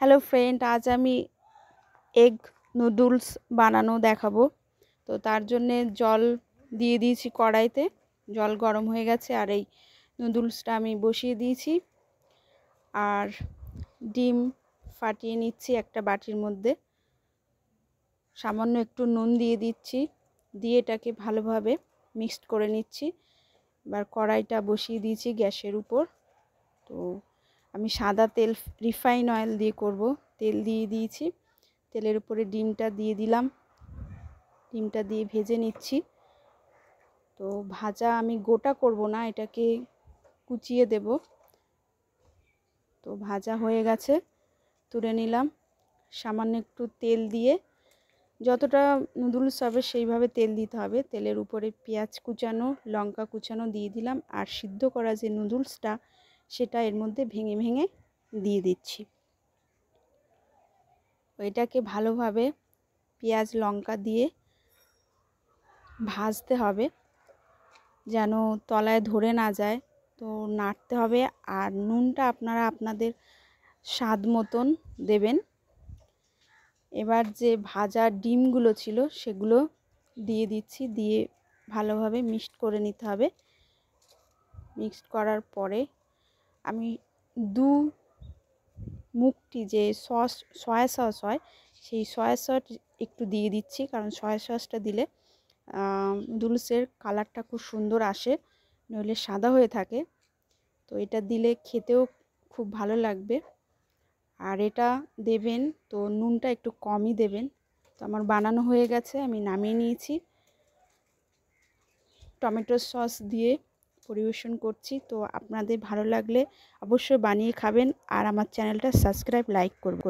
hello friend আজ আমি egg noodles বানানো দেখাবো তো তার জন্যে জল দিয়ে দিয়েছি কড়াইতে জল গরম হয়ে গেছে আর এই নুডলসটা আমি বসিয়ে দিয়েছি আর ডিম ফাটিয়ে নিচ্ছি একটা বাটির মধ্যে সামান্য একটু নুন দিয়ে দিচ্ছি দিয়ে এটাকে ভালোভাবে মিক্সড করে নিচ্ছি এবার কড়াইটা বসিয়ে দিয়েছি গ্যাসের উপর তো আমি সাদা তেল রিফাইন অয়েল দিয়ে করব তেল দিয়ে দিয়েছি তেলের উপরে ডিমটা দিয়ে দিলাম ডিমটা দিয়ে ভেজে নিচ্ছি তো ভাজা আমি গোটা করব না এটাকে কুচিয়ে দেব তো ভাজা হয়ে গেছে তুলে নিলাম সামান্য একটু তেল দিয়ে যতটা নুডলস হবে সেইভাবে তেল দিতে হবে তেলের উপরে পেঁয়াজ কুচানো লঙ্কা কুচানো দিয়ে দিলাম আর সিদ্ধ করা যে নুডলসটা সেটা এর মধ্যে ভেঙে ভেঙে দিয়ে দিচ্ছি এটাকে ভালোভাবে পেঁয়াজ লঙ্কা দিয়ে ভাজতে হবে যেন তলায় ধরে না যায় তো নাড়তে হবে আর নুনটা আপনারা আপনাদের স্বাদ মতন দেবেন এবার যে ভাজা ডিমগুলো ছিল সেগুলো দিয়ে দিচ্ছি দিয়ে ভালোভাবে মিক্সড করে নিতে হবে মিক্সড করার পরে আমি দু মুখটি যে সস সয়া সস হয় সেই সয়া সস একটু দিয়ে দিচ্ছি কারণ সয়া সসটা দিলে নুডলসের কালারটা খুব সুন্দর আসে নইলে সাদা হয়ে থাকে তো এটা দিলে খেতেও খুব ভালো লাগবে আর এটা দেবেন তো নুনটা একটু কমই দেবেন তো আমার বানানো হয়ে গেছে আমি নামিয়ে নিয়েছি টমেটো সস দিয়ে পরিবেশন করছি তো আপনাদের ভালো লাগলে অবশ্যই বানিয়ে খাবেন আর আমার চ্যানেলটা সাবস্ক্রাইব লাইক করব